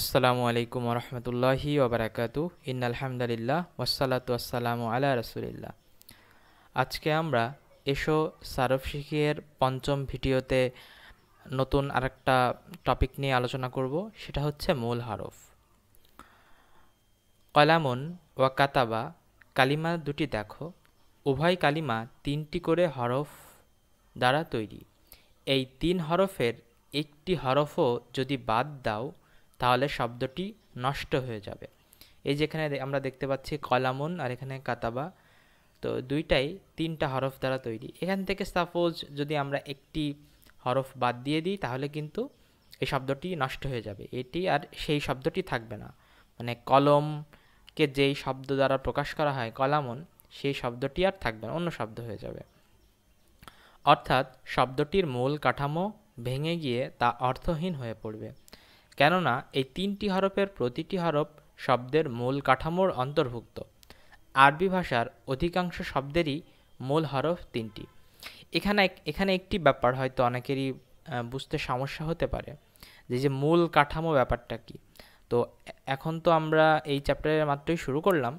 আসসালামু আলাইকুম রহমতুল্লাহি ওবরাকাতু ইন আলহামদুলিল্লাহ ওসালাতু আসসালামু আলা রসুলিল্লাহ আজকে আমরা এসো সারফ শিখিয়ের পঞ্চম ভিডিওতে নতুন আরেকটা টপিক নিয়ে আলোচনা করব সেটা হচ্ছে মূল হরফ কলামন ওয়া কাতাবা কালিমা দুটি দেখো উভয় কালিমা তিনটি করে হরফ দ্বারা তৈরি এই তিন হরফের একটি হরফও যদি বাদ দাও তাহলে শব্দটি নষ্ট হয়ে যাবে এই যেখানে আমরা দেখতে পাচ্ছি কলামুন আর এখানে কাতাবা তো দুইটাই তিনটা হরফ দ্বারা তৈরি এখান থেকে সাপোজ যদি আমরা একটি হরফ বাদ দিয়ে দিই তাহলে কিন্তু এই শব্দটি নষ্ট হয়ে যাবে এটি আর সেই শব্দটি থাকবে না মানে কলমকে যেই শব্দ দ্বারা প্রকাশ করা হয় কলামন সেই শব্দটি আর থাকবে না অন্য শব্দ হয়ে যাবে অর্থাৎ শব্দটির মূল কাঠামো ভেঙে গিয়ে তা অর্থহীন হয়ে পড়বে কেননা এই তিনটি হরফের প্রতিটি হরফ শব্দের মূল কাঠামোর অন্তর্ভুক্ত আরবি ভাষার অধিকাংশ শব্দেরই মূল হরফ তিনটি এখানে এখানে একটি ব্যাপার হয়তো অনেকেরই বুঝতে সমস্যা হতে পারে যে যে মূল কাঠামো ব্যাপারটা কি তো এখন তো আমরা এই চ্যাপ্টারের মাত্রই শুরু করলাম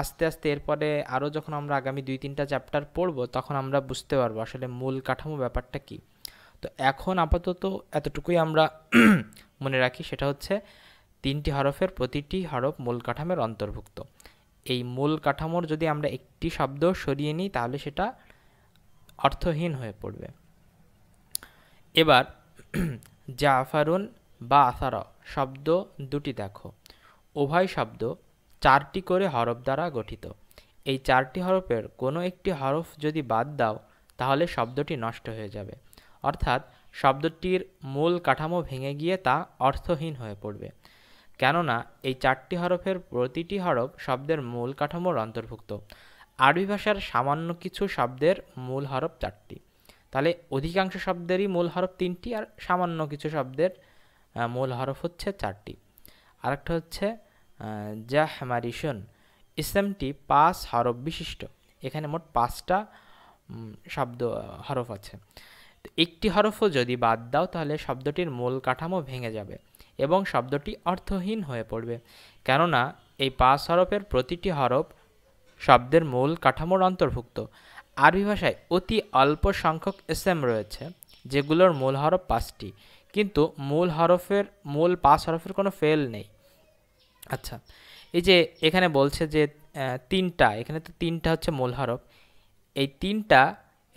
আস্তে আস্তে এরপরে আরও যখন আমরা আগামী দুই তিনটা চ্যাপ্টার পড়ব তখন আমরা বুঝতে পারবো আসলে মূল কাঠামো ব্যাপারটা কী তো এখন আপাতত এতটুকুই আমরা মনে রাখি সেটা হচ্ছে তিনটি হরফের প্রতিটি হরফ মূল কাঠামের অন্তর্ভুক্ত এই মূল কাঠামোর যদি আমরা একটি শব্দ সরিয়ে নিই তাহলে সেটা অর্থহীন হয়ে পড়বে এবার জাফারুন বা আসার শব্দ দুটি দেখো উভয় শব্দ চারটি করে হরফ দ্বারা গঠিত এই চারটি হরফের কোনো একটি হরফ যদি বাদ দাও তাহলে শব্দটি নষ্ট হয়ে যাবে অর্থাৎ শব্দটির মূল কাঠামো ভেঙে গিয়ে তা অর্থহীন হয়ে পড়বে কেননা এই চারটি হরফের প্রতিটি হরফ শব্দের মূল কাঠামোর অন্তর্ভুক্ত আরবি ভাষার সামান্য কিছু শব্দের মূল হরফ চারটি তাহলে অধিকাংশ শব্দেরই মূল হরফ তিনটি আর সামান্য কিছু শব্দের মূল হরফ হচ্ছে চারটি আরেকটা হচ্ছে জাহমারিশন ইসলামটি পাঁচ হরফ বিশিষ্ট এখানে মোট পাঁচটা শব্দ হরফ আছে একটি হরফও যদি বাদ দাও তাহলে শব্দটির মূল কাঠামো ভেঙে যাবে এবং শব্দটি অর্থহীন হয়ে পড়বে কেননা এই পাঁচ হরফের প্রতিটি হরফ শব্দের মূল কাঠামোর অন্তর্ভুক্ত আরবি ভাষায় অতি অল্প সংখ্যক এসএম রয়েছে যেগুলোর মূল হরফ পাঁচটি কিন্তু মূল হরফের মূল পাঁচ হরফের কোনো ফেল নেই আচ্ছা এই যে এখানে বলছে যে তিনটা এখানে তো তিনটা হচ্ছে মূল হরফ এই তিনটা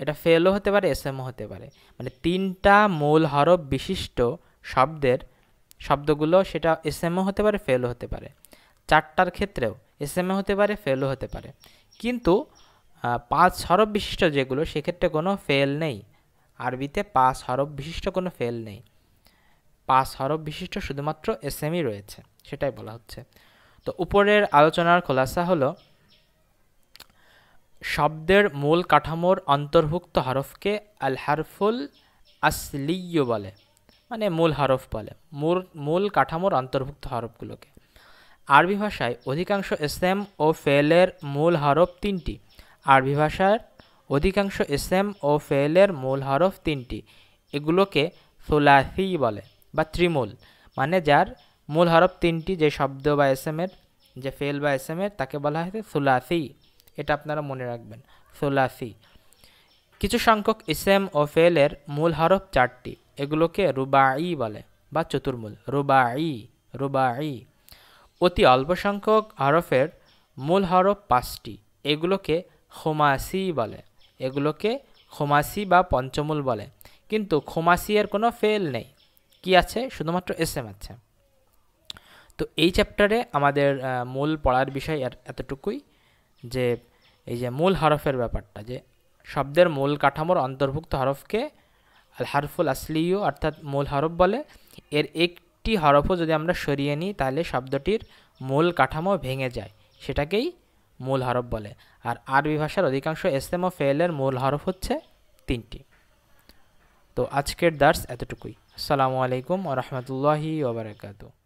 এটা ফেলও হতে পারে এসএমও হতে পারে মানে তিনটা মূল হরফ বিশিষ্ট শব্দের শব্দগুলো সেটা এসএমও হতে পারে ফেলও হতে পারে চারটার ক্ষেত্রেও এসএমও হতে পারে ফেলও হতে পারে কিন্তু পাঁচ হরফ বিশিষ্ট যেগুলো সেক্ষেত্রে কোনো ফেল নেই আরবিতে পাঁচ হরফ বিশিষ্ট কোনো ফেল নেই পাঁচ হরফ বিশিষ্ট শুধুমাত্র এসএমই রয়েছে সেটাই বলা হচ্ছে তো উপরের আলোচনার খোলাসা হলো শব্দের মূল কাঠামোর অন্তর্ভুক্ত হরফকে আল হারফুল আসলিয় বলে মানে মূল হরফ বলে মূল মূল কাঠামোর অন্তর্ভুক্ত হরফগুলোকে আরবি ভাষায় অধিকাংশ এসএম ও ফেলের মূল হরফ তিনটি আরবি ভাষার অধিকাংশ এসএম ও ফেলের মূল হরফ তিনটি এগুলোকে সোলাসি বলে বা ত্রিমূল মানে যার মূল হরফ তিনটি যে শব্দ বা এসএমের যে ফেল বা এসএমের তাকে বলা হয়েছে সোলাসি এটা আপনারা মনে রাখবেন সোলাসি কিছু সংখ্যক ইসেম ও ফেলের মূল হরফ চারটি এগুলোকে রুবাই বলে বা চতুর্মূল রুবাই রুবাই অতি অল্প সংখ্যক হরফের মূল হরফ পাঁচটি এগুলোকে খোমাসি বলে এগুলোকে খোমাসি বা পঞ্চমূল বলে কিন্তু খোমাসি এর কোনো ফেল নেই কি আছে শুধুমাত্র এসএম আছে তো এই চ্যাপ্টারে আমাদের মূল পড়ার বিষয় এতটুকুই যে এই যে মূল হরফের ব্যাপারটা যে শব্দের মূল কাঠামোর অন্তর্ভুক্ত হরফকে আল হারফুল আসলিও অর্থাৎ মূল হরফ বলে এর একটি হরফও যদি আমরা সরিয়ে নিই তাহলে শব্দটির মূল কাঠামো ভেঙে যায় সেটাকেই মূল হরফ বলে আর আরবি ভাষার অধিকাংশ এসএম ও ফেলের মূল হরফ হচ্ছে তিনটি তো আজকের দার্স এতটুকুই আসসালামু আলাইকুম ও রহমতুল্লাহি ওবরাকাতু